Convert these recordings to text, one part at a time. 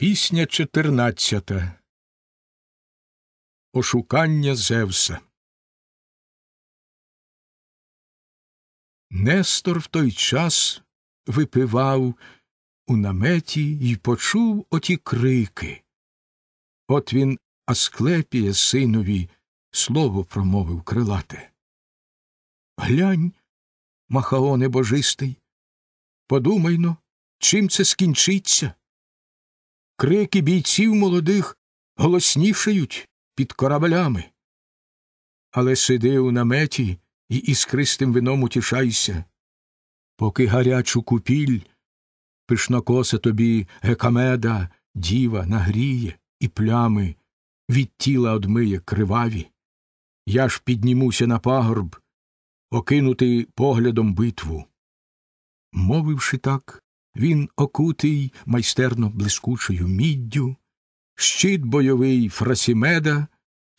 Пісня чотирнадцята Ошукання Зевса. Нестор в той час випивав у наметі і почув оті крики. От він Асклепіє синові слово промовив крилате. Глянь, махаоне божистий, подумай подумайно, чим це скінчиться крики бійців молодих голоснішають під кораблями. Але сиди у наметі і іскристим вином утішайся, поки гарячу купіль пишнокоса тобі гекамеда, діва нагріє і плями від тіла одмиє криваві. Я ж піднімуся на пагорб, окинути поглядом битву. Мовивши так, він окутий майстерно блискучою міддю, щит бойовий Фрасімеда,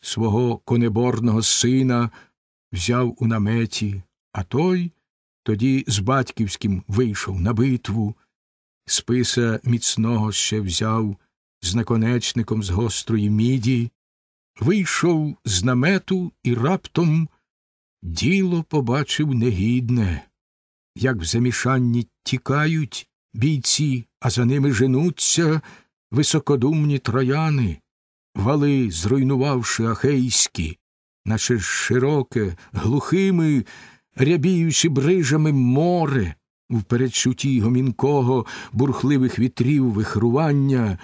свого конеборного сина, взяв у наметі, а той тоді з батьківським вийшов на битву, списа міцного ще взяв з наконечником з гострої міді, вийшов з намету і раптом діло побачив негідне, як в замішанні тікають бійці, а за ними женуться високодумні трояни, вали, зруйнувавши ахейські, наче широке, глухими, рябіючи брижами море, в передчутті гомінкого бурхливих вітрів вихрування,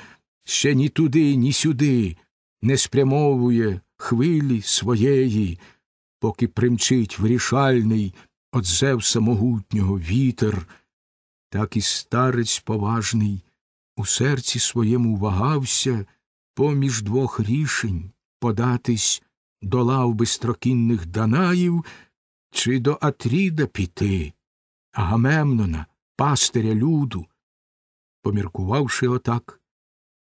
ще ні туди, ні сюди не спрямовує хвилі своєї, поки примчить вирішальний от Зевса могутнього вітер так і старець поважний у серці своєму вагався поміж двох рішень податись до лав бистрокінних Данаїв чи до Атріда піти, Агамемнона, пастиря люду. Поміркувавши отак,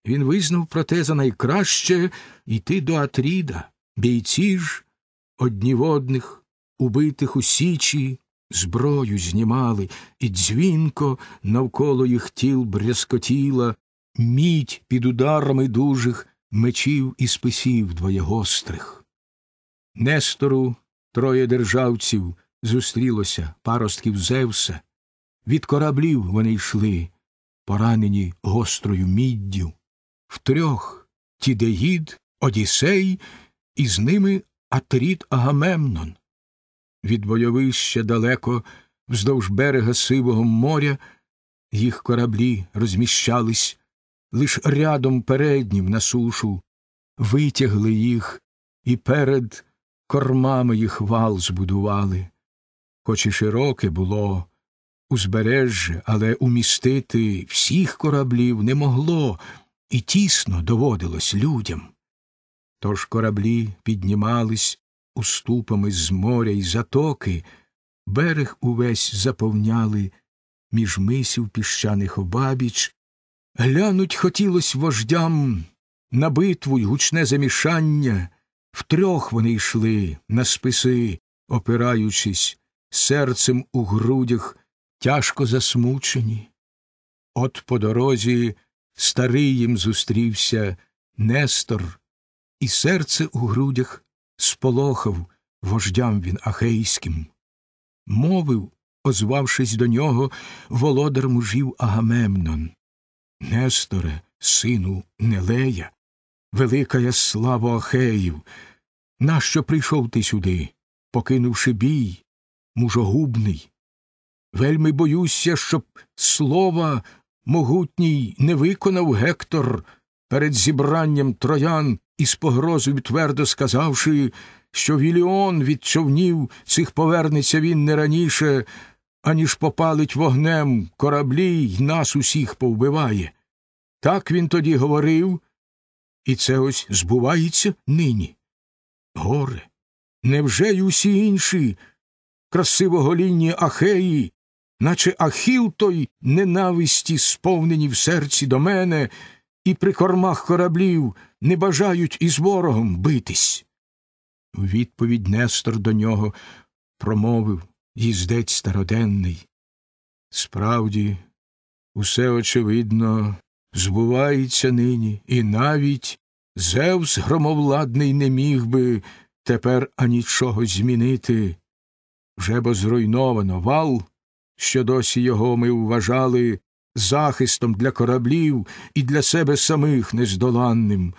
він визнав проте за найкраще йти до Атріда, бійці ж одні одніводних, убитих у січі, зброю знімали, і дзвінко навколо їх тіл брязкотіла, мідь під ударами дужих мечів і списів двоєгострих. Нестору троє державців зустрілося паростків Зевса. Від кораблів вони йшли, поранені гострою міддю. Втрьох Тідеїд, Одісей, і з ними Атріт Агамемнон від бойовища далеко, вздовж берега сивого моря, їх кораблі розміщались, лиш рядом переднім на сушу, витягли їх і перед кормами їх вал збудували. Хоч і широке було узбережжя, але умістити всіх кораблів не могло, і тісно доводилось людям. Тож кораблі піднімались, уступами з моря й затоки, берег увесь заповняли між мисів піщаних обабіч, глянуть хотілось вождям на битву й гучне замішання, втрьох вони йшли на списи, опираючись, серцем у грудях тяжко засмучені. От по дорозі старий їм зустрівся Нестор, і серце у грудях сполохав вождям він ахейським. Мовив, озвавшись до нього, володар мужів Агамемнон. Несторе, сину Нелея, велика я слава Ахеїв. Нащо прийшов ти сюди, покинувши бій, мужогубний? Вельми боюся, щоб слова могутній не виконав Гектор перед зібранням троян із погрозою твердо сказавши, що віліон від човнів цих повернеться він не раніше, аніж попалить вогнем кораблі й нас усіх повбиває. Так він тоді говорив, і це ось збувається нині. Горе. Невже й усі інші красивоголінні ахеї, наче ахіл той ненависті, сповнені в серці до мене, і при кормах кораблів не бажають із ворогом битись. У відповідь Нестор до нього промовив їздець староденний. Справді, усе очевидно, збувається нині, і навіть Зевс громовладний не міг би тепер анічого змінити. Вже бо зруйновано вал, що досі його ми вважали захистом для кораблів і для себе самих нездоланним,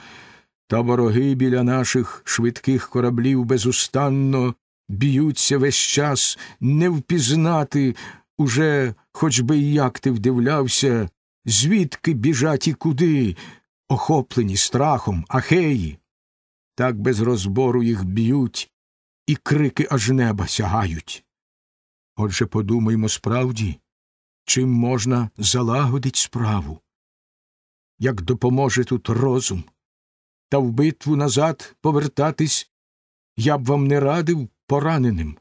та вороги біля наших швидких кораблів безустанно б'ються весь час не впізнати уже, хоч би як ти вдивлявся, звідки біжать і куди, охоплені страхом, ахеї. Так без розбору їх б'ють, і крики аж неба сягають. Отже, подумаймо справді, чим можна залагодить справу, як допоможе тут розум, та в битву назад повертатись я б вам не радив пораненим.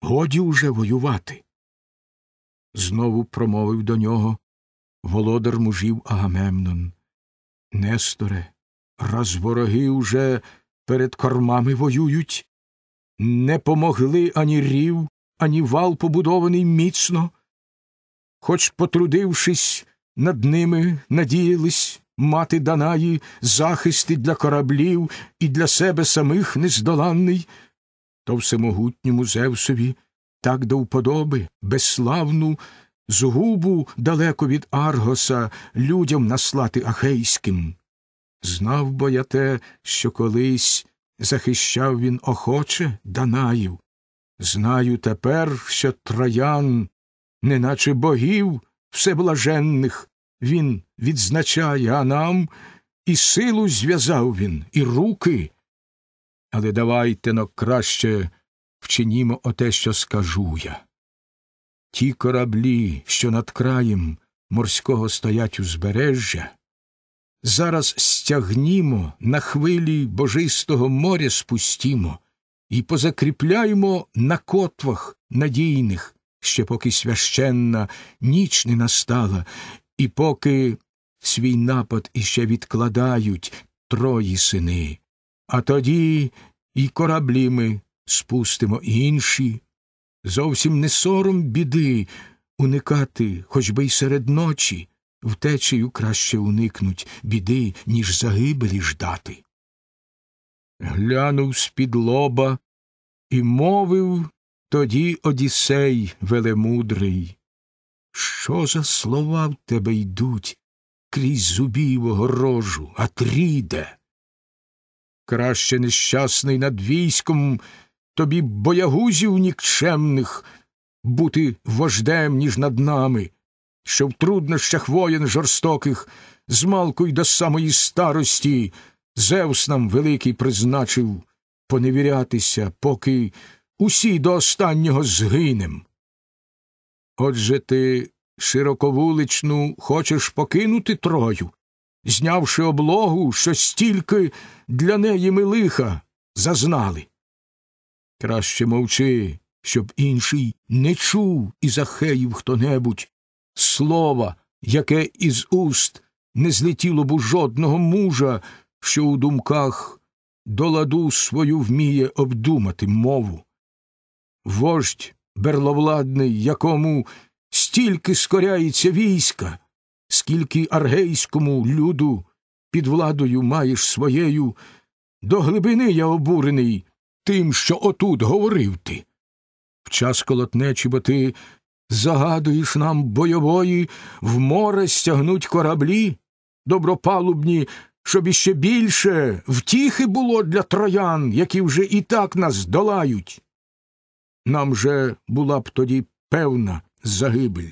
Годі уже воювати. Знову промовив до нього володар мужів Агамемнон. Несторе, раз вороги уже перед кормами воюють, не помогли ані рів, ані вал, побудований міцно хоч, потрудившись, над ними надіялись мати Данаї захисти для кораблів і для себе самих нездоланний, то всемогутньому Зевсові так до вподоби безславну згубу далеко від Аргоса людям наслати ахейським. Знав бо я те, що колись захищав він охоче Данаїв. Знаю тепер, що троян неначе богів всеблаженних він відзначає, а нам і силу зв'язав він, і руки. Але давайте но краще вчинімо оте, що скажу я. Ті кораблі, що над краєм морського стоять узбережжя, зараз стягнімо на хвилі божистого моря спустімо і позакріпляємо на котвах надійних, ще поки священна ніч не настала, і поки свій напад іще відкладають трої сини. А тоді і кораблі ми спустимо інші. Зовсім не сором біди уникати, хоч би й серед ночі, втечею краще уникнуть біди, ніж загибелі ждати. Глянув з під лоба і мовив тоді Одіссей велемудрий. Що за слова в тебе йдуть крізь рожу, а тріде. Краще нещасний над військом тобі боягузів нікчемних бути вождем, ніж над нами, що в труднощах воєн жорстоких змалку й до самої старості Зевс нам великий призначив поневірятися, поки усі до останнього згинем. Отже ти широковуличну хочеш покинути Трою, знявши облогу, що стільки для неї милиха зазнали. Краще мовчи, щоб інший не чув із Ахеїв хто небудь слова, яке із уст не злетіло б у жодного мужа, що у думках до ладу свою вміє обдумати мову вождь берловладний, якому стільки скоряється війська, скільки аргейському люду під владою маєш своєю, до глибини я обурений тим, що отут говорив ти. В час колотнечі, бо ти загадуєш нам бойової в море стягнуть кораблі, добропалубні. Щоб іще більше втіхи було для троян, які вже і так нас долають. Нам же була б тоді певна загибель.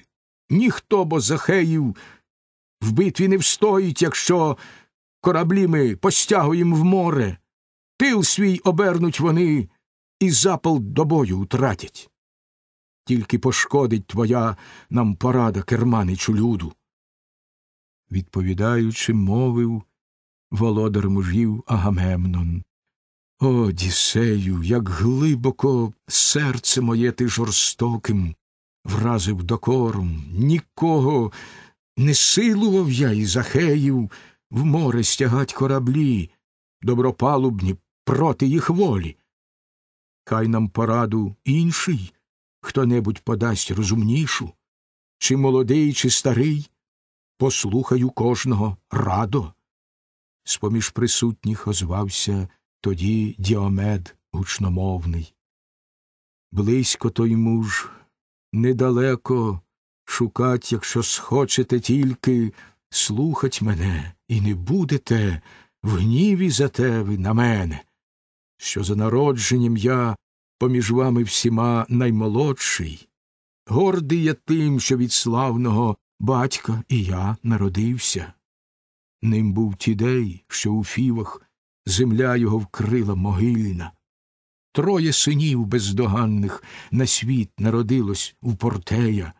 Ніхто бо захеїв в битві не встоїть, якщо кораблі ми постягуємо в море, тил свій обернуть вони і запал до бою втратять. Тільки пошкодить твоя нам порада, керманичу люду. Відповідаючи, мовив володар мужів Агамемнон. О, Дісею, як глибоко серце моє ти жорстоким, вразив докором, нікого не силував я із Ахеїв в море стягать кораблі, добропалубні проти їх волі. Хай нам пораду інший хто небудь подасть розумнішу, чи молодий, чи старий, послухаю кожного радо. З поміж присутніх озвався тоді діомед гучномовний. Близько той муж, недалеко шукать, якщо схочете тільки, слухать мене і не будете в гніві за те ви на мене, що за народженням я поміж вами всіма наймолодший. Гордий я тим, що від славного батька і я народився. Ним був тідей, що у фівах земля його вкрила могильна. Троє синів бездоганних на світ народилось у Портея.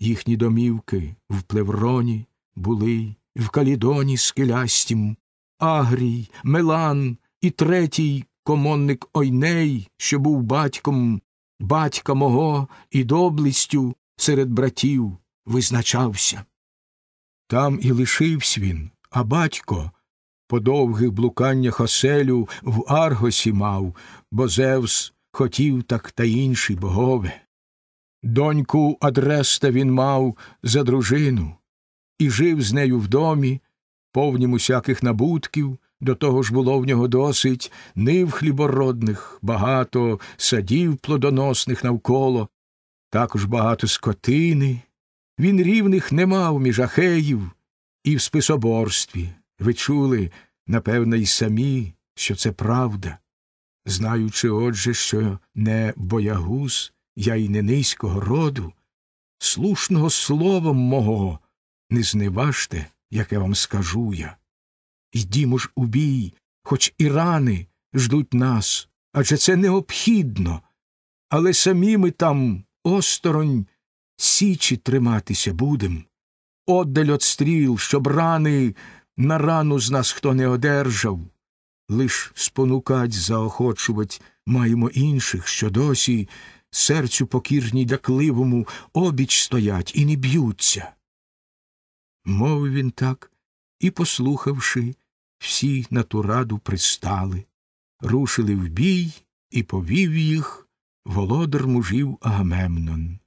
Їхні домівки в Плевроні були, в Калідоні скелястім, Агрій, Мелан і третій комонник Ойней, що був батьком батька мого і доблестю серед братів визначався. Там і лишився він, а батько по довгих блуканнях оселю в Аргосі мав, бо Зевс хотів так та інші богове. Доньку Адреста він мав за дружину і жив з нею в домі, повнім усяких набутків, до того ж було в нього досить нив хлібородних, багато садів плодоносних навколо, також багато скотини. Він рівних не мав між ахеїв і в списоборстві. Ви чули, напевно, й самі, що це правда. Знаючи, отже, що не боягуз, я й не низького роду, слушного словом мого не зневажте, яке вам скажу я. Йдімо ж у бій, хоч і рани ждуть нас, адже це необхідно, але самі ми там осторонь січі триматися будем, Отдаль от стріл, щоб рани на рану з нас хто не одержав, лиш спонукать, заохочувать маємо інших, що досі серцю покірній дакливому обіч стоять і не б'ються. Мовив він так і, послухавши, всі на ту раду пристали, рушили в бій і повів їх володар мужів Агамемнон.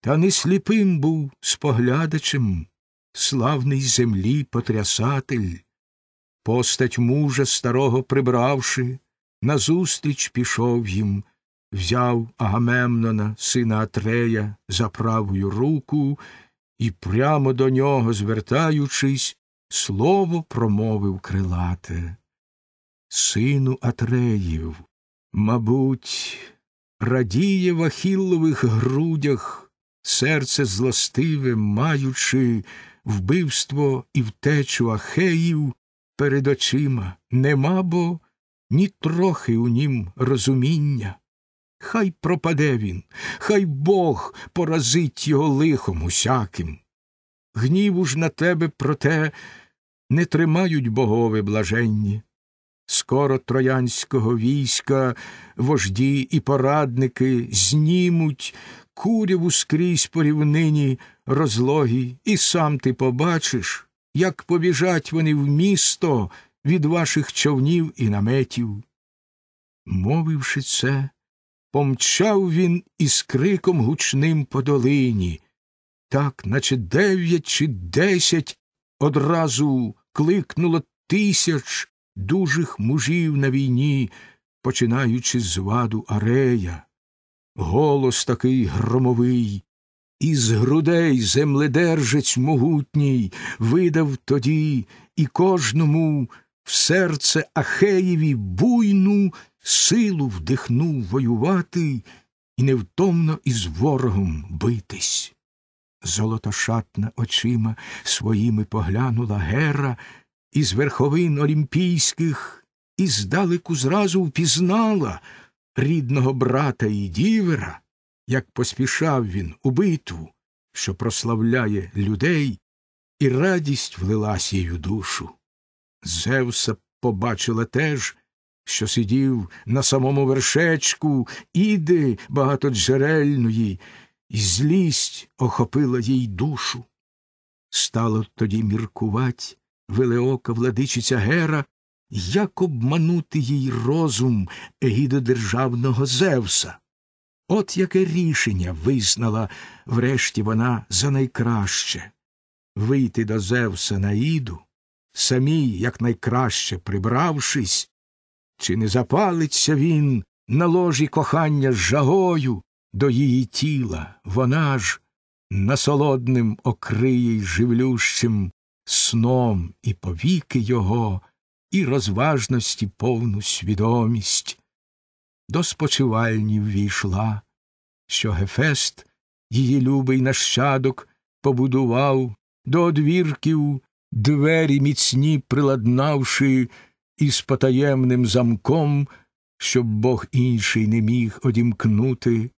Та не сліпим був споглядачем славний землі потрясатель, постать мужа старого прибравши, назустріч пішов їм, взяв Агамемнона, сина Атрея, за правою руку і, прямо до нього, звертаючись, слово промовив крилате. Сину Атреїв, мабуть, радіє в ахіллових грудях серце злостиве, маючи вбивство і втечу ахеїв перед очима нема бо ні трохи у нім розуміння. Хай пропаде він, хай Бог поразить його лихом усяким. Гніву ж на тебе, проте, не тримають богови блаженні. Скоро троянського війська вожді і порадники знімуть куряву скрізь по рівнині розлогій, і сам ти побачиш, як побіжать вони в місто від ваших човнів і наметів. Мовивши це, помчав він із криком гучним по долині, так, наче дев'ять чи десять одразу кликнуло тисяч дужих мужів на війні, починаючи з ваду Арея. Голос такий громовий, із грудей земледержець могутній видав тоді і кожному в серце Ахеєві буйну силу вдихнув воювати і невтомно із ворогом битись. Золотошатна очима своїми поглянула Гера із верховин олімпійських і здалеку зразу впізнала рідного брата і дівера як поспішав він у битву, що прославляє людей, і радість влилась їй у душу. Зевса побачила теж, що сидів на самому вершечку, іди багатоджерельної, і злість охопила їй душу. Стало тоді міркувать велеока владичиця Гера, як обманути їй розум егідодержавного Зевса. От яке рішення визнала врешті вона за найкраще вийти до Зевса на Іду, самій якнайкраще прибравшись, чи не запалиться він на ложі кохання з жагою до її тіла, вона ж насолодним окриє й живлющим сном і повіки його, і розважності повну свідомість до спочивальні ввійшла, що Гефест, її любий нащадок, побудував до одвірків двері міцні приладнавши, із потаємним замком, щоб бог інший не міг одімкнути.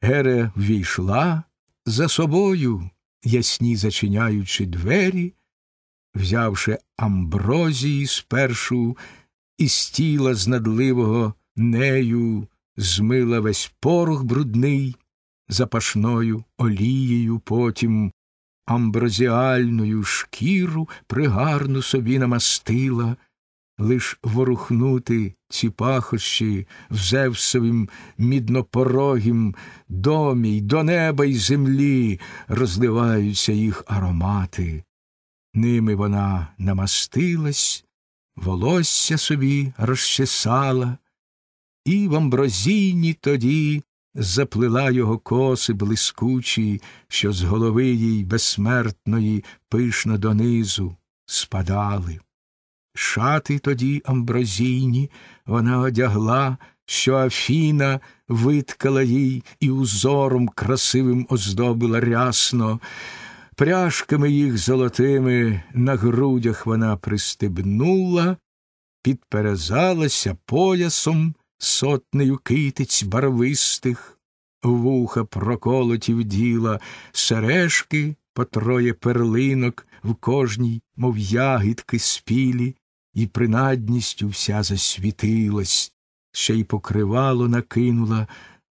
Гере ввійшла за собою, ясні зачиняючи двері, взявши амброзії спершу і з тіла знадливого нею змила весь порох брудний, запашною олією потім амброзіальною шкіру пригарну собі намастила, лиш ворухнути ці пахощі в Зевсовім міднопорогім домі й до неба й землі розливаються їх аромати. Ними вона намастилась, волосся собі розчесала, і в амброзійні тоді заплила його коси блискучі, що з голови їй безсмертної пишно донизу спадали. Шати тоді амброзійні вона одягла, що Афіна виткала їй і узором красивим оздобила рясно. Пряжками їх золотими на грудях вона пристебнула, підперезалася поясом сотнею китиць барвистих, вуха проколотів діла, сережки по троє перлинок в кожній, мов ягідки спілі, і принадністю вся засвітилась, ще й покривало накинула.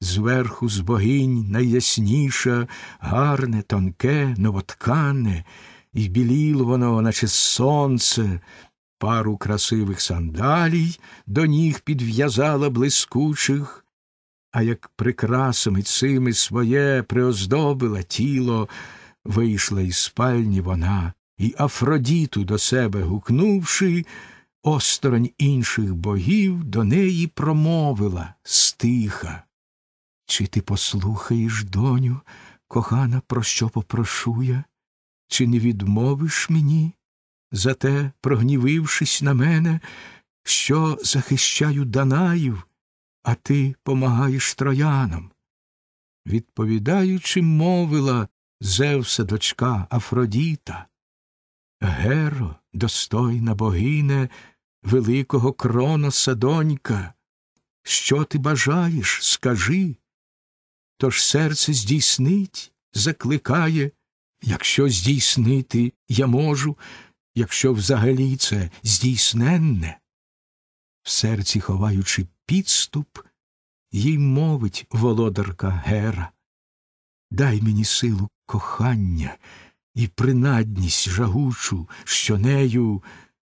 Зверху з богинь найясніша, гарне, тонке, новоткане, і біліло воно, наче сонце, пару красивих сандалій, до ніг підв'язала блискучих, а як прикрасами цими своє приоздобила тіло, вийшла із спальні вона, і Афродіту до себе гукнувши, осторонь інших богів до неї промовила стиха. Чи ти послухаєш, доню, кохана, про що попрошу я? Чи не відмовиш мені? Зате, прогнівившись на мене, що захищаю Данаїв, а ти помагаєш троянам. Відповідаючи, мовила Зевса дочка Афродіта. Геро, достойна богине, великого кроноса донька, що ти бажаєш, скажи. Тож серце здійснить, закликає, якщо здійснити я можу, якщо взагалі це здійсненне. В серці ховаючи підступ, їй мовить володарка Гера. Дай мені силу кохання і принадність жагучу, що нею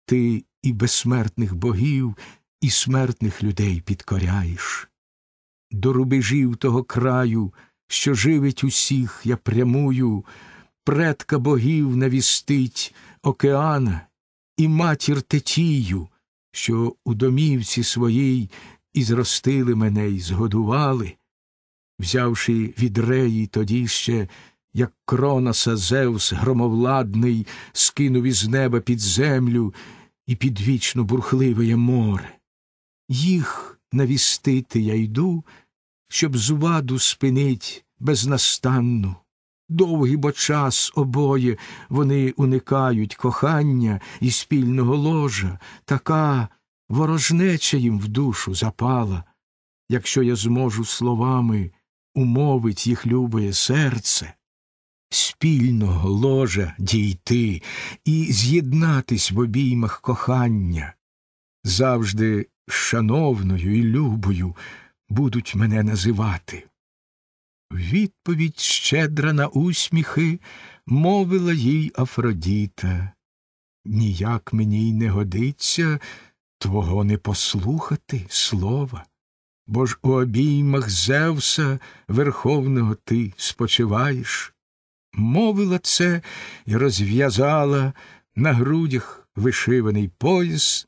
ти і безсмертних богів, і смертних людей підкоряєш. До рубежів того краю, що живить усіх, я прямую, предка богів навістить океана і матір тетію, що у домівці своїй і зростили мене і згодували, взявши від реї тоді ще, як кронаса Зевс громовладний, скинув із неба під землю і під вічно бурхливе море. Їх навістити я йду, щоб зуваду спинить безнастанну. Довгий бо час обоє вони уникають кохання і спільного ложа, така ворожнеча їм в душу запала, якщо я зможу словами умовить їх любе серце, спільного ложа дійти і з'єднатись в обіймах кохання. Завжди шановною і любою будуть мене називати відповідь щедра на усміхи, мовила їй Афродіта. Ніяк мені й не годиться твого не послухати слова, бо ж у обіймах Зевса верховного ти спочиваєш. Мовила це і розв'язала на грудях вишиваний пояс,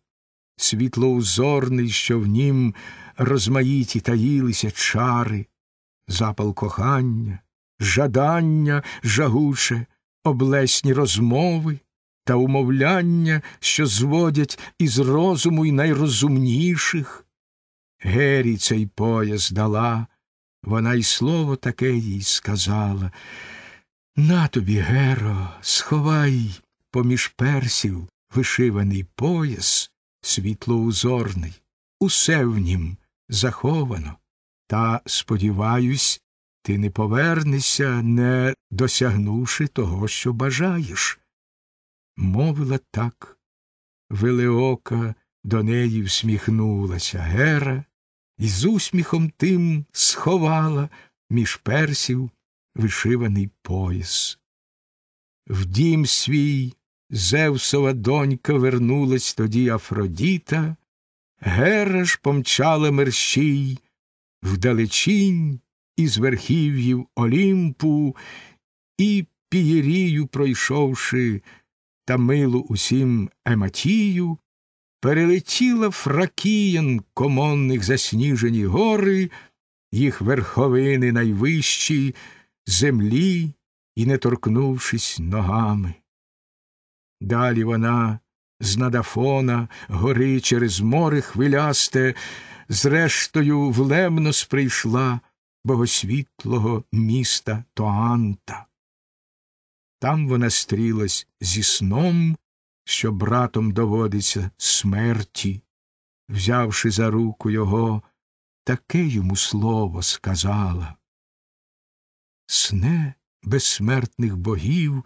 світлоузорний, що в нім розмаїті таїлися чари запал кохання, жадання жагуче, облесні розмови та умовляння, що зводять із розуму й найрозумніших. Гері цей пояс дала, вона й слово таке їй сказала. На тобі, Геро, сховай поміж персів вишиваний пояс світлоузорний, усе в нім заховано. Та, сподіваюсь, ти не повернешся, не досягнувши того, що бажаєш. Мовила так. Велеока до неї всміхнулася Гера і з усміхом тим сховала між персів вишиваний пояс. В дім свій Зевсова донька вернулась тоді Афродіта, Гера ж помчала мерщій вдалечінь із верхів'їв Олімпу, і пієрію пройшовши та милу усім Ематію, перелетіла фракіян комонних засніжені гори, їх верховини найвищі, землі і не торкнувшись ногами. Далі вона з надафона гори через море хвилясте, зрештою влемно сприйшла богосвітлого міста Тоанта. Там вона стрілась зі сном, що братом доводиться смерті, взявши за руку його, таке йому слово сказала. Сне безсмертних богів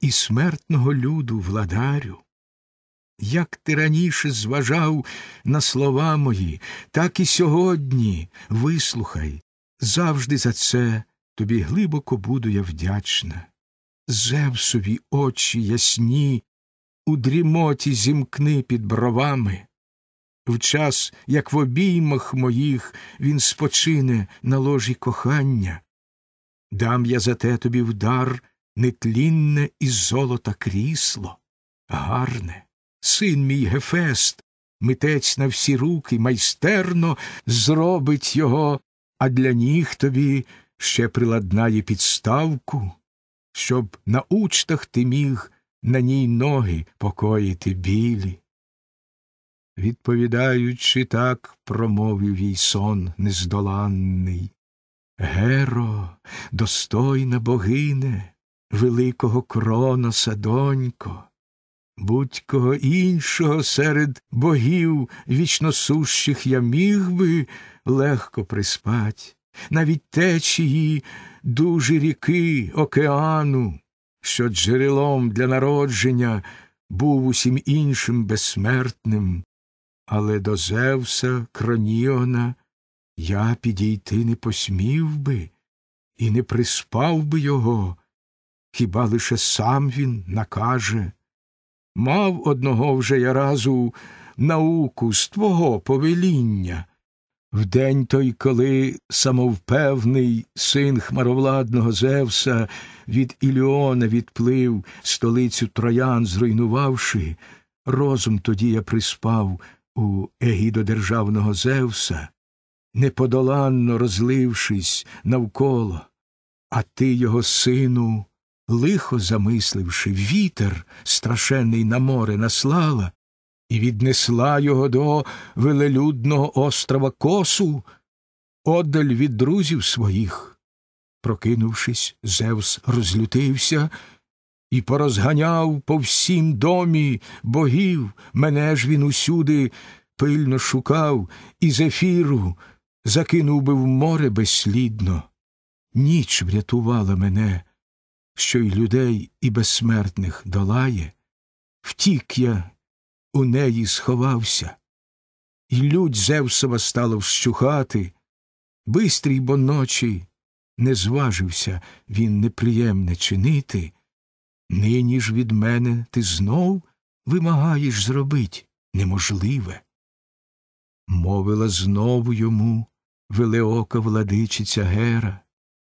і смертного люду владарю. Як ти раніше зважав на слова мої, так і сьогодні вислухай, завжди за це тобі глибоко буду я вдячна. Зевсові очі ясні, у дрімоті зімкни під бровами. В час, як в обіймах моїх він спочине на ложі кохання, дам я за те тобі вдар нетлінне і золота крісло, гарне син мій Гефест, митець на всі руки, майстерно зробить його, а для ніг тобі ще приладнає підставку, щоб на учтах ти міг на ній ноги покоїти білі. Відповідаючи, так, промовив їй сон нездоланний. Геро, достойна богине, великого кроноса, донько, Будь-кого іншого серед богів вічносущих я міг би легко приспать, навіть течії, дужі ріки, океану, що джерелом для народження був усім іншим безсмертним, але до Зевса, Кроніона, я підійти не посмів би і не приспав би його, хіба лише сам він накаже. Мав одного вже я разу науку з твого повеління. В день той, коли самовпевний син хмаровладного Зевса від Іліона відплив столицю троян, зруйнувавши, розум тоді я приспав у егідодержавного Зевса, неподоланно розлившись навколо, а ти його сину лихо замисливши, вітер страшенний на море наслала, і віднесла його до велелюдного острова косу, оддаль від друзів своїх. Прокинувшись, Зевс розлютився і порозганяв по всім домі богів, мене ж він усюди пильно шукав і зефіру закинув би в море безслідно. Ніч врятувала мене що й людей, і безсмертних долає, втік я у неї сховався, І лють Зевсова стала вщухати, бистрій, бо ночі не зважився він неприємне чинити. Нині ж від мене ти знов вимагаєш зробить неможливе. Мовила знову йому велеока владичиця Гера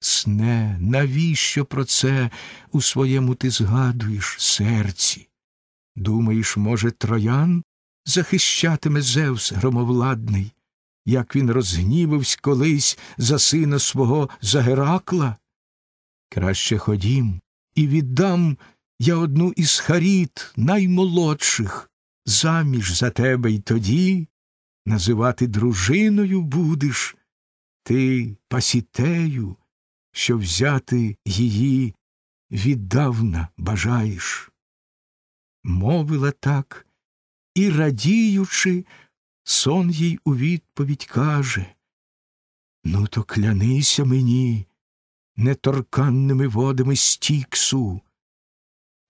сне, навіщо про це у своєму ти згадуєш серці? Думаєш, може, троян захищатиме Зевс громовладний, як він розгнівився колись за сина свого за Геракла? Краще ходім і віддам я одну із харіт наймолодших, заміж за тебе й тоді. Називати дружиною будеш, ти пасітею що взяти її віддавна бажаєш. Мовила так і, радіючи, сон їй у відповідь каже Ну, то клянися мені, неторканними водами стіксу.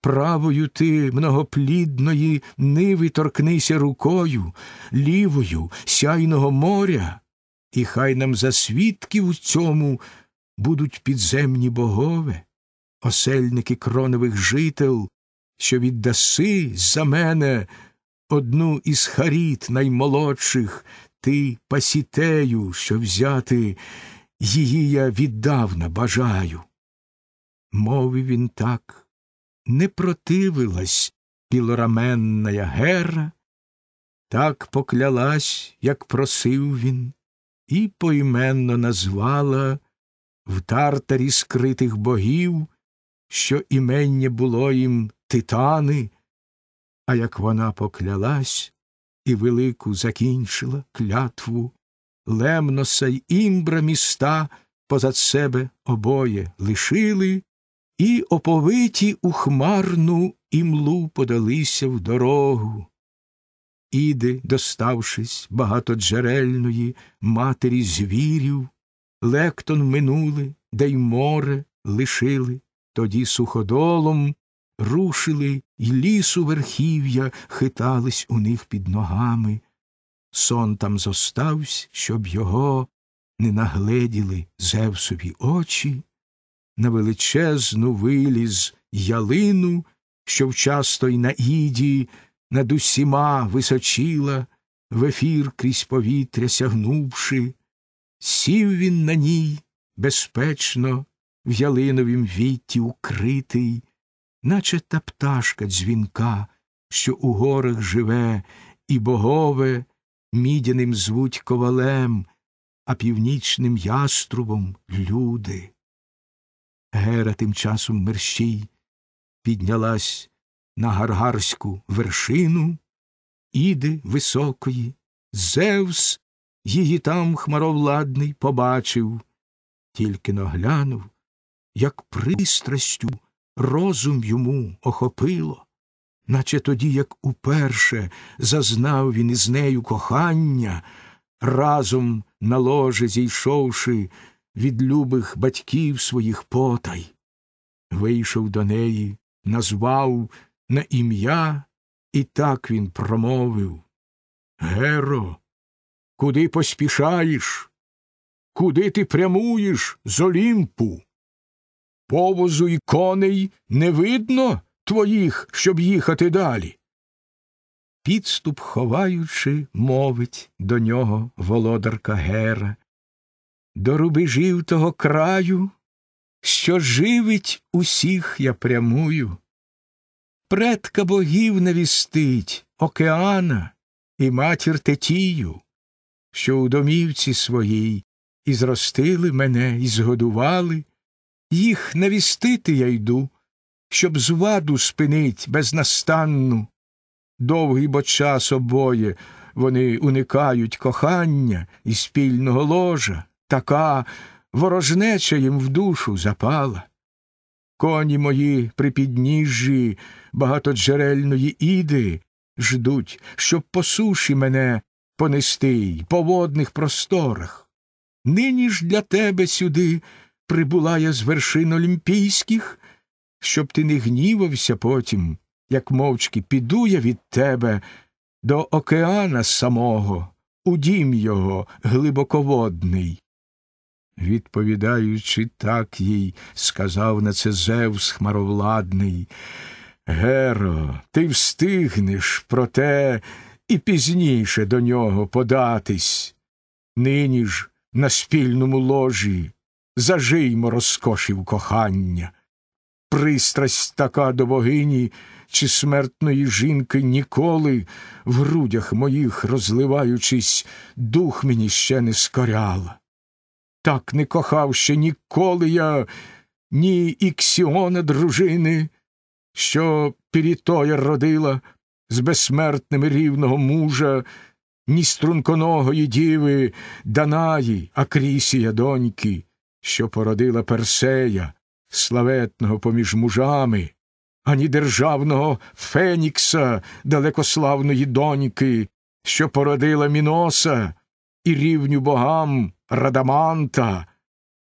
Правою ти многоплідної ниви торкнися рукою, лівою сяйного моря, і хай нам за свідків у цьому будуть підземні богове, осельники кронових жител, що віддаси за мене одну із харіт наймолодших, ти пасітею, що взяти, її я віддавна бажаю. Мовив він так, не противилась білораменна гера, так поклялась, як просив він, і поіменно назвала в тартарі скритих богів, що імення було їм титани, а як вона поклялась і велику закінчила клятву, Лемноса й імбра міста позад себе обоє лишили, і оповиті у хмарну імлу подалися в дорогу. Іди, доставшись багатоджерельної матері звірів, лектон минули, де й море лишили, тоді суходолом рушили, й лісу верхів'я хитались у них під ногами. Сон там зоставсь, щоб його не нагледіли Зевсові очі, на величезну виліз ялину, що вчасто й на іді над усіма височіла, в ефір крізь повітря сягнувши, Сів він на ній безпечно, в ялиновім віті укритий, наче та пташка дзвінка, що у горах живе, і богове мідяним звуть ковалем, а північним яструбом люди. Гера тим часом мерщій піднялась на гаргарську вершину, іди високої, Зевс її там хмаровладний побачив, тільки наглянув, як пристрастю розум йому охопило, наче тоді, як уперше зазнав він із нею кохання, разом на ложе зійшовши від любих батьків своїх потай, вийшов до неї, назвав на ім'я, і так він промовив Геро, куди поспішаєш, куди ти прямуєш з Олімпу? Повозу й коней не видно твоїх, щоб їхати далі. Підступ ховаючи, мовить до нього володарка Гера. До рубежів того краю, що живить усіх я прямую. Предка богів навістить океана і матір Тетію що у домівці своїй і зростили мене, і згодували, їх навістити я йду, щоб зваду спинить безнастанну. Довгий бо час обоє вони уникають кохання і спільного ложа, така ворожнеча їм в душу запала. Коні мої при підніжжі багатоджерельної іди ждуть, щоб по суші мене Понести й по водних просторах. Нині ж для тебе сюди прибула я з вершин олімпійських, щоб ти не гнівався потім, як мовчки піду я від тебе до океана самого, у дім його глибоководний. Відповідаючи, так їй сказав на це Зевс хмаровладний. Геро, ти встигнеш, проте і пізніше до нього податись. Нині ж на спільному ложі зажиймо розкошів кохання. Пристрасть така до богині чи смертної жінки ніколи в грудях моїх, розливаючись, дух мені ще не скоряла. Так не кохав ще ніколи я ні іксіона дружини, що пірітоя родила з безсмертними рівного мужа, ні струнконогої діви, Данаї, Акрісія доньки, що породила Персея, славетного поміж мужами, ані державного Фенікса, далекославної доньки, що породила Міноса і рівню богам Радаманта.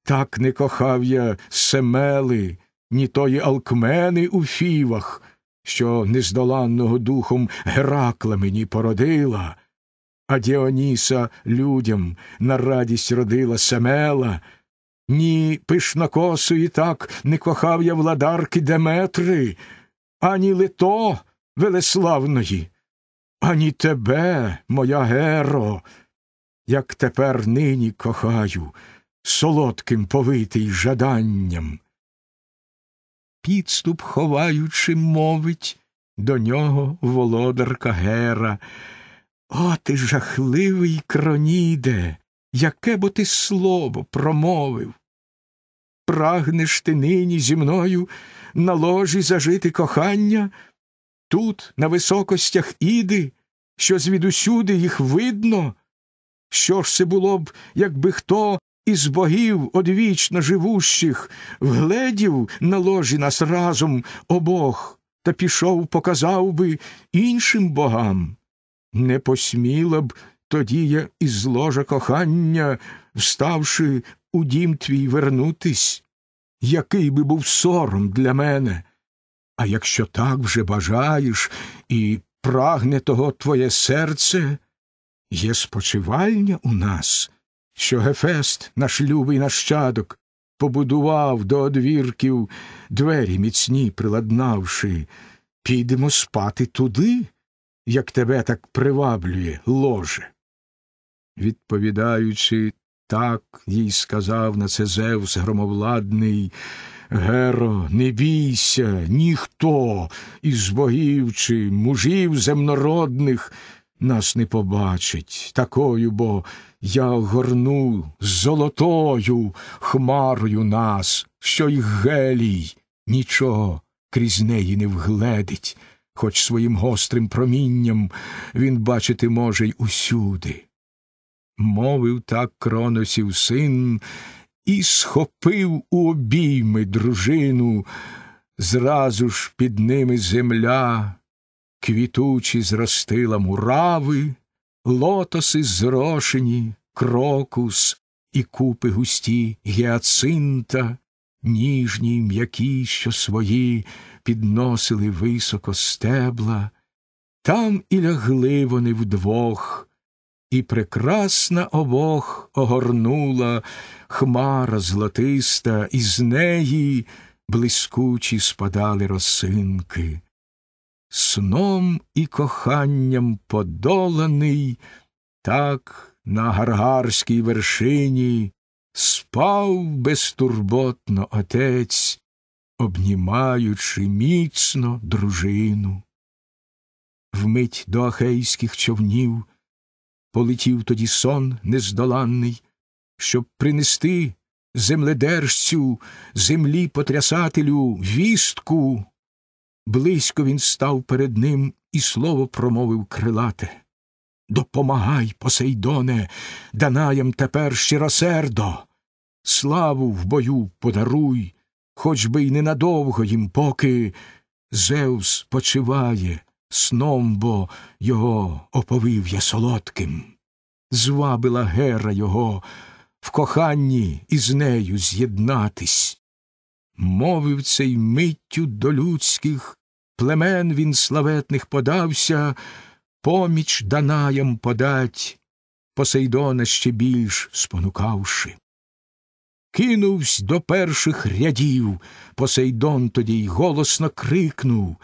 Так не кохав я Семели, ні тої алкмени у фівах що нездоланного духом Геракла мені породила, а Діоніса людям на радість родила Семела, ні пишнокосої, так не кохав я владарки Деметри, ані лито велеславної, ані тебе, моя геро, як тепер нині кохаю, солодким повитий жаданням підступ, ховаючи, мовить до нього володарка Гера. О, ти жахливий кроніде, яке бо ти слово промовив. Прагнеш ти нині зі мною на ложі зажити кохання? Тут, на високостях іди, що звідусюди їх видно? Що ж це було б, якби хто із богів одвічно живущих, вгледів на ложі нас разом обох, та пішов, показав би іншим богам. Не посміла б тоді я із ложа кохання, вставши у дім твій вернутись, який би був сором для мене. А якщо так вже бажаєш і прагне того твоє серце, є спочивальня у нас що Гефест, наш любий нащадок, побудував до одвірків двері міцні приладнавши, підемо спати туди, як тебе так приваблює, ложе. Відповідаючи, так їй сказав на це Зевс громовладний. Геро, не бійся, ніхто із богів чи мужів земнородних нас не побачить, такою бо я горнув золотою хмарою нас, що й гелій нічого крізь неї не вгледить, хоч своїм гострим промінням він бачити може й усюди. Мовив так Кроносів син і схопив у обійми дружину, зразу ж під ними земля, квітучі зростила мурави лотоси зрошені, крокус і купи густі гіацинта, ніжні м'які, що свої підносили високо стебла, там і лягли вони вдвох, і прекрасна обох огорнула хмара златиста, і з неї блискучі спадали росинки сном і коханням подоланий, так на гаргарській вершині спав безтурботно отець, обнімаючи міцно дружину. Вмить до ахейських човнів полетів тоді сон нездоланний, щоб принести земледержцю, землі потрясателю вістку. Близько він став перед ним і слово промовив крилате. Допомагай, Посейдоне, данаєм тепер щиросердо. Славу в бою подаруй, хоч би й ненадовго їм, поки Зевс почиває, сном бо його оповив я солодким. Звабила гера його в коханні із нею з'єднатись мовив цей миттю до людських, племен він славетних подався, поміч Данаям подать, Посейдона ще більш спонукавши. Кинувсь до перших рядів, Посейдон тоді й голосно крикнув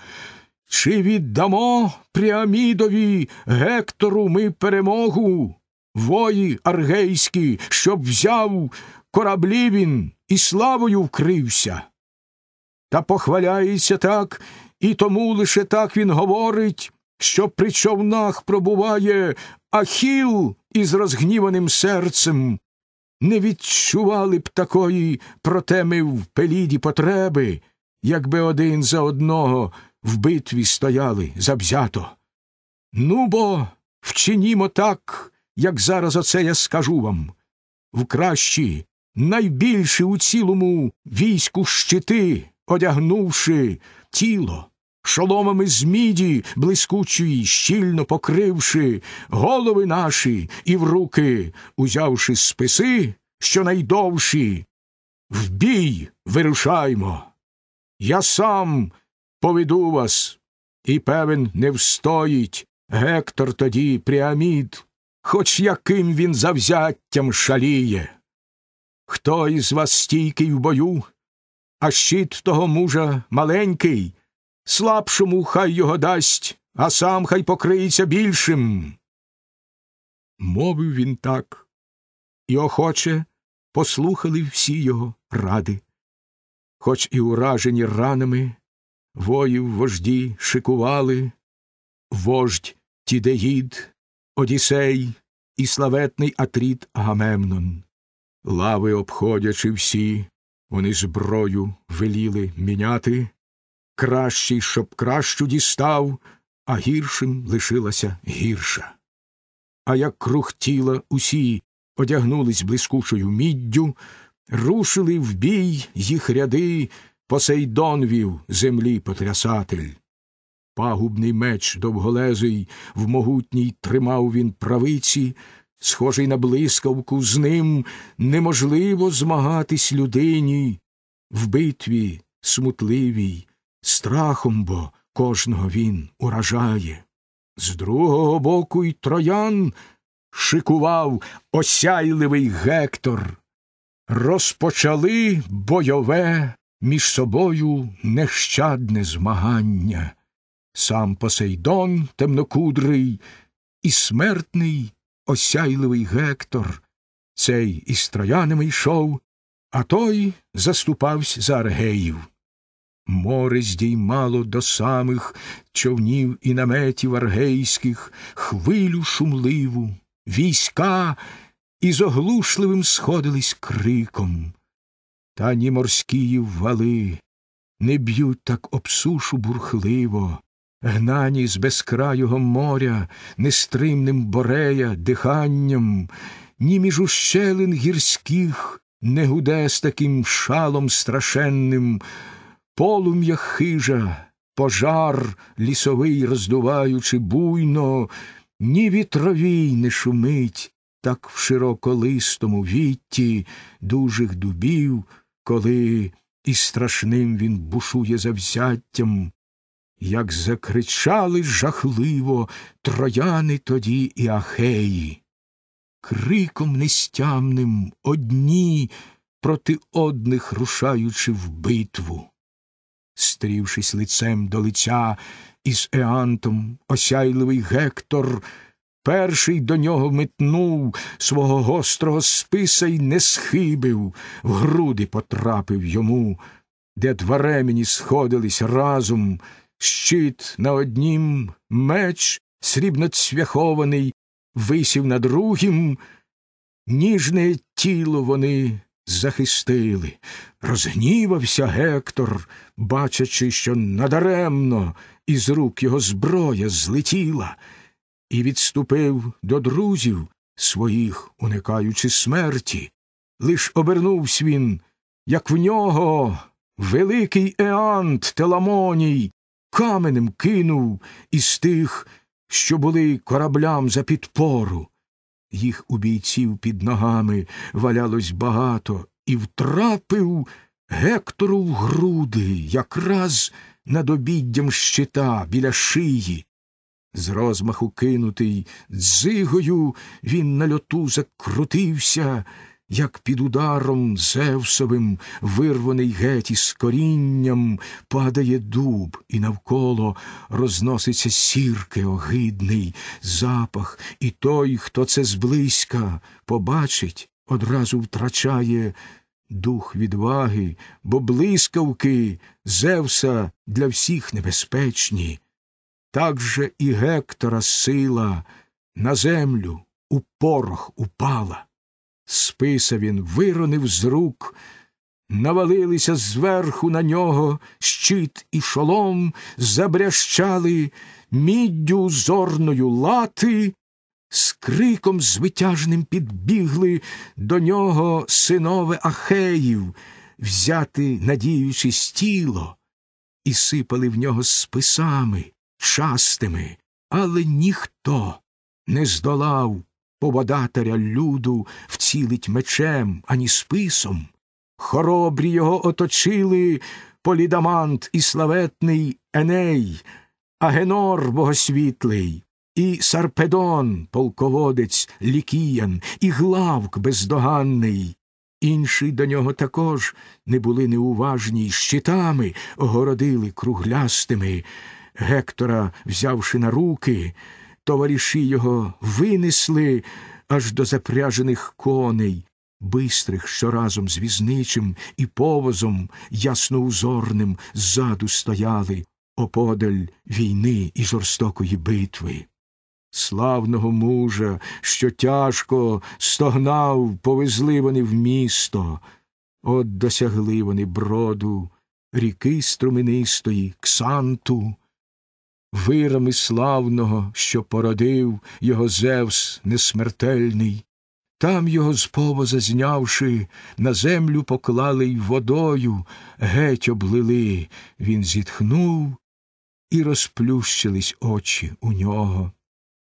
Чи віддамо Пріамідові Гектору ми перемогу? Вої аргейські, щоб взяв кораблі він і славою вкрився. Та похваляється так, і тому лише так він говорить, що при човнах пробуває ахіл із розгніваним серцем. Не відчували б такої протеми в пеліді потреби, якби один за одного в битві стояли завзято. Ну бо вчинімо так, як зараз оце я скажу вам. В кращі найбільші у цілому війську щити, одягнувши тіло, шоломами з міді блискучої, щільно покривши голови наші і в руки, узявши списи, що найдовші, в бій вирушаймо. Я сам поведу вас, і певен не встоїть Гектор тоді Пріамід, хоч яким він завзяттям шаліє. Хто із вас стійкий в бою, а щит того мужа маленький, слабшому хай його дасть, а сам хай покриється більшим. Мовив він так, і охоче послухали всі його ради. Хоч і уражені ранами воїв вожді шикували, вождь Тідеїд, Одіссей і славетний Атріт Агамемнон лави обходячи всі, вони зброю веліли міняти, кращий, щоб кращу дістав, а гіршим лишилася гірша. А як крухтіла усі, одягнулись блискучою міддю, рушили в бій їх ряди Посейдонвів землі потрясатель. Пагубний меч довголезий в могутній тримав він правиці, схожий на блискавку, з ним неможливо змагатись людині в битві смутливій, страхом бо кожного він уражає. З другого боку й троян шикував осяйливий Гектор. Розпочали бойове між собою нещадне змагання. Сам Посейдон темнокудрий і смертний осяйливий Гектор, цей із троянами йшов, а той заступався за аргеїв. Море здіймало до самих човнів і наметів аргейських хвилю шумливу, війська із оглушливим сходились криком. Та ні морські вали не б'ють так об сушу бурхливо, гнані з безкрайого моря, нестримним борея, диханням, ні між ущелин гірських не гуде з таким шалом страшенним, полум'я хижа, пожар лісовий, роздуваючи буйно, ні вітровій не шумить, так в широколистому вітті дужих дубів, коли і страшним він бушує завзяттям, як закричали жахливо трояни тоді і ахеї. Криком нестямним одні проти одних рушаючи в битву. Стрівшись лицем до лиця із Еантом, осяйливий Гектор, перший до нього метнув свого гострого списа й не схибив, в груди потрапив йому, де два ремені сходились разом, щит на однім, меч срібноцвяхований, висів на другім, ніжне тіло вони захистили. Розгнівався Гектор, бачачи, що надаремно із рук його зброя злетіла, і відступив до друзів своїх, уникаючи смерті. Лиш обернувся він, як в нього великий Еант Теламоній каменем кинув із тих, що були кораблям за підпору. Їх у бійців під ногами валялось багато і втрапив Гектору в груди, якраз над обіддям щита біля шиї. З розмаху кинутий дзигою він на льоту закрутився як під ударом Зевсовим, вирваний геть із корінням, падає дуб, і навколо розноситься сірки, огидний запах, і той, хто це зблизька побачить, одразу втрачає дух відваги, бо блискавки Зевса для всіх небезпечні. Так же і Гектора сила на землю у порох упала. Списа він виронив з рук, навалилися зверху на нього щит і шолом, забрящали міддю зорною лати, з криком звитяжним підбігли до нього синове Ахеїв, взяти, надіючись тіло, і сипали в нього списами, частими, але ніхто не здолав Поводатаря люду вцілить мечем, ані списом. Хоробрі його оточили полідамант і славетний Еней, Агенор богосвітлий, і Сарпедон, полководець Лікіян, і Главк бездоганний. Інші до нього також не були неуважні, щитами огородили круглястими, Гектора, взявши на руки, товариші його винесли аж до запряжених коней, бистрих, що разом з візничим і повозом ясноузорним ззаду стояли оподаль війни і жорстокої битви. Славного мужа, що тяжко стогнав, повезли вони в місто, от досягли вони броду, ріки струменистої, ксанту вирами славного, що породив його Зевс несмертельний. Там його з повоза знявши, на землю поклали й водою, геть облили, він зітхнув, і розплющились очі у нього.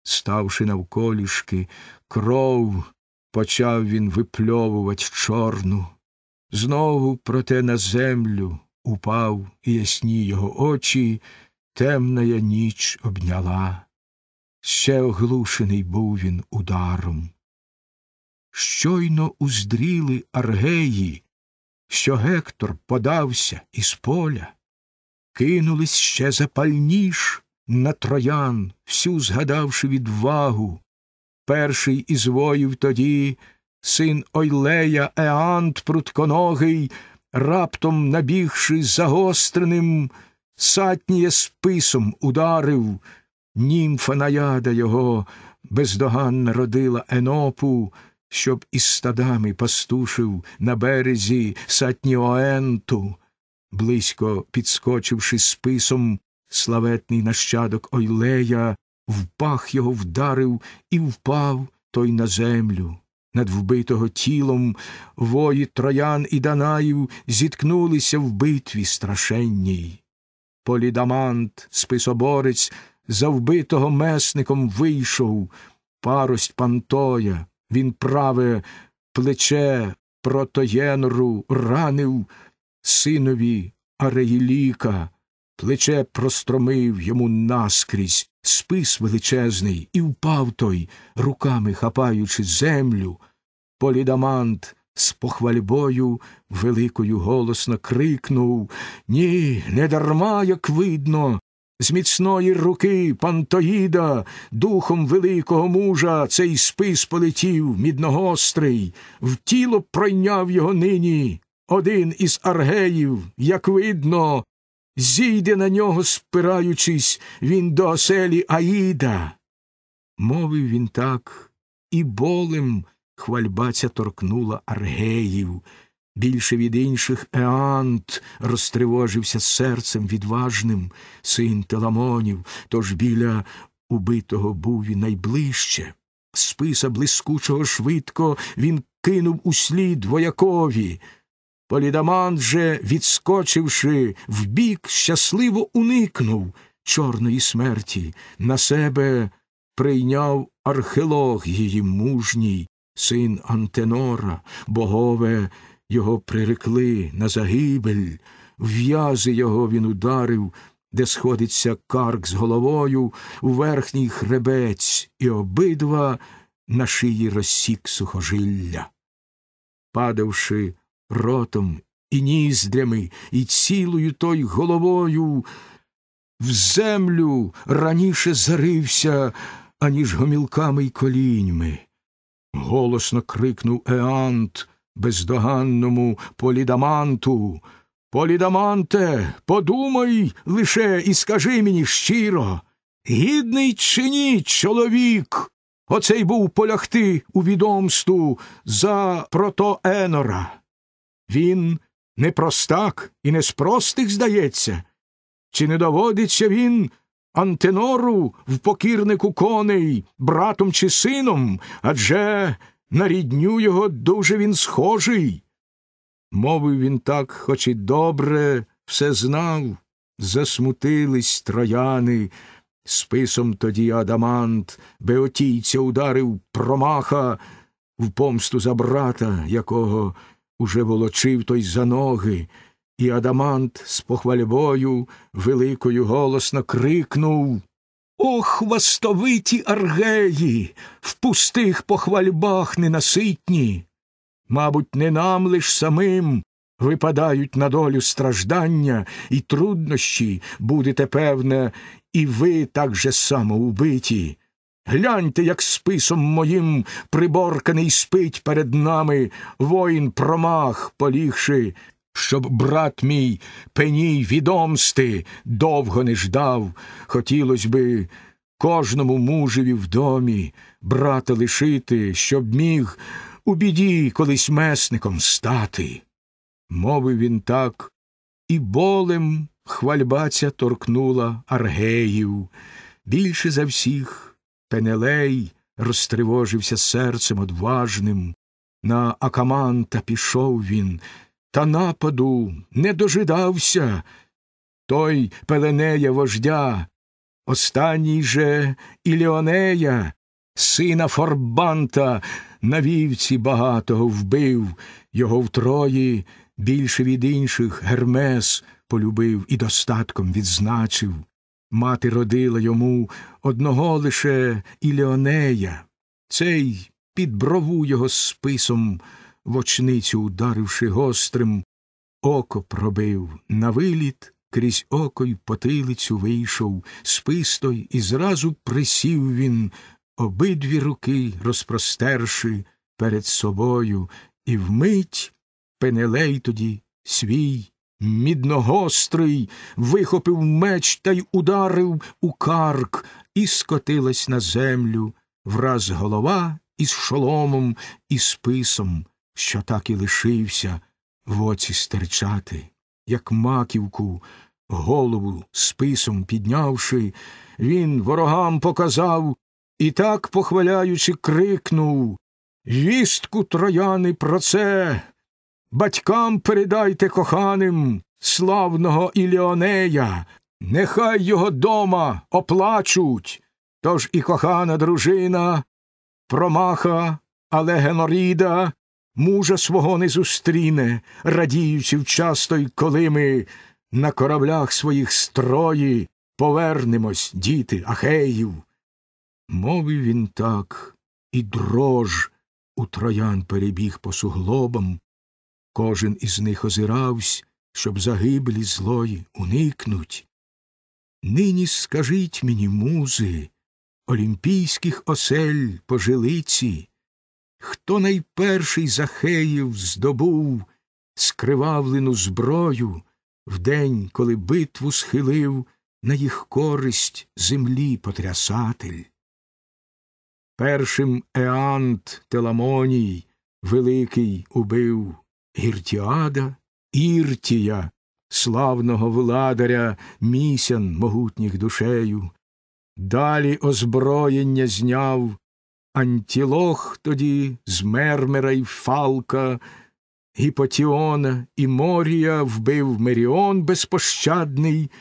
Ставши навколішки, кров, почав він випльовувати чорну. Знову, проте, на землю упав і ясні його очі, темная ніч обняла, ще оглушений був він ударом. Щойно уздріли аргеї, що Гектор подався із поля, кинулись ще запальніш на троян, всю згадавши відвагу. Перший із воїв тоді син Ойлея Еант Прутконогий, раптом набігши загостреним, Сатніє списом ударив, німфа наяда його бездоганно родила Енопу, щоб із стадами пастушив на березі Сатніоенту, близько підскочивши списом, славетний нащадок Ойлея, в пах його вдарив і впав той на землю. Над вбитого тілом вої троян і Данаїв зіткнулися в битві страшенній. Полідамант, списоборець, завбитого месником вийшов, парость Пантоя, він праве плече протоєнру ранив синові Ареїліка, плече простромив йому наскрізь, спис величезний, і впав той, руками хапаючи землю. Полідамант з похвальбою великою голосно крикнув Ні, не дарма, як видно. З міцної руки Пантоїда, духом великого мужа, цей спис полетів мідногострий, в тіло пройняв його нині один із аргеїв, як видно, зійде на нього, спираючись, він до оселі Аїда. Мовив він так, і болем Хвальба ця торкнула аргеїв. Більше від інших Еант розтривожився серцем відважним, син Теламонів, тож біля убитого був і найближче. Списа блискучого швидко він кинув у слід воякові. Полідаман же, відскочивши вбік, щасливо уникнув чорної смерті, на себе прийняв археолог мужній, син Антенора, богове його прирекли на загибель, в'язи його він ударив, де сходиться карк з головою, у верхній хребець і обидва на шиї розсік сухожилля. Падавши ротом і ніздрями, і цілою той головою, в землю раніше зарився, аніж гомілками й коліньми голосно крикнув Еант бездоганному полідаманту. Полідаманте, подумай лише і скажи мені щиро. Гідний чи ні, чоловік? Оцей був полягти у відомству за протоенора. Він не простак і не з простих, здається. Чи не доводиться він Антенору в покірнику коней, братом чи сином, адже на рідню його дуже він схожий. Мовив він так, хоч і добре все знав, засмутились трояни. Списом тоді Адамант, Беотійця ударив промаха в помсту за брата, якого уже волочив той за ноги. І Адамант з похвальбою великою голосно крикнув О, хвастовиті аргеї, в пустих похвальбах ненаситні. Мабуть, не нам лиш самим випадають на долю страждання і труднощі, будете, певне, і ви так же само убиті. Гляньте, як списом моїм приборканий спить перед нами воїн промах, полігши щоб брат мій пеній відомсти довго не ждав, хотілось би кожному мужеві в домі брата лишити, щоб міг у біді колись месником стати. Мовив він так, і болем хвальбаця торкнула аргеїв. Більше за всіх Пенелей розтривожився серцем одважним. На Акаманта пішов він та нападу не дожидався той Пеленея вождя, останній же Іліонея, сина Форбанта, на вівці багатого вбив, його втрої більше від інших Гермес полюбив і достатком відзначив. Мати родила йому одного лише Іліонея, цей під брову його списом в очницю ударивши гострим, око пробив на виліт, крізь око й потилицю вийшов спистой, і зразу присів він, обидві руки розпростерши перед собою, і вмить пенелей тоді свій. Мідногострий вихопив меч та й ударив у карк, і скотилась на землю враз голова із шоломом і списом що так і лишився в оці стирчати, як маківку, голову списом піднявши, він ворогам показав і так, похваляючи, крикнув Вістку трояни про це. Батькам передайте коханим славного Іліонея, нехай його дома оплачуть. Тож і кохана дружина, промаха, але Геноріда мужа свого не зустріне, радіючи вчасто й коли ми на кораблях своїх строї повернемось, діти Ахеїв. Мовив він так, і дрож у троян перебіг по суглобам. Кожен із них озиравсь, щоб загиблі злої уникнуть. Нині скажіть мені, музи, олімпійських осель по жилиці, хто найперший з Ахеїв здобув скривавлену зброю в день, коли битву схилив на їх користь землі потрясатель. Першим Еант Теламоній великий убив Гіртіада, Іртія, славного владаря місян могутніх душею. Далі озброєння зняв Антілох тоді з Мермера і Фалка, Гіпотіона і Морія вбив Меріон безпощадний,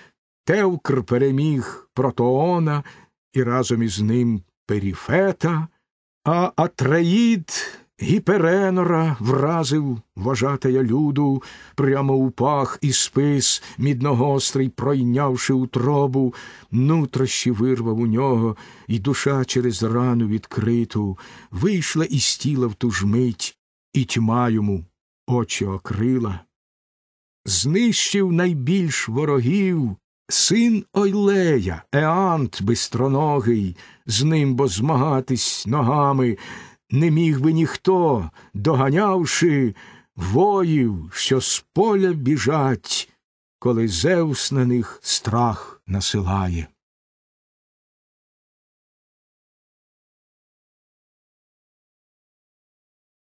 Тевкр переміг Протоона і разом із ним Періфета, а Атраїд Гіперенора вразив вважати я люду прямо у пах і спис, мідногострий, пройнявши утробу, нутрощі вирвав у нього, і душа через рану відкриту вийшла із тіла в ту ж мить, і тьма йому очі окрила. Знищив найбільш ворогів. Син Ойлея, Еант бистроногий, з ним бо змагатись ногами, не міг би ніхто, доганявши воїв, що з поля біжать, коли Зевс на них страх насилає.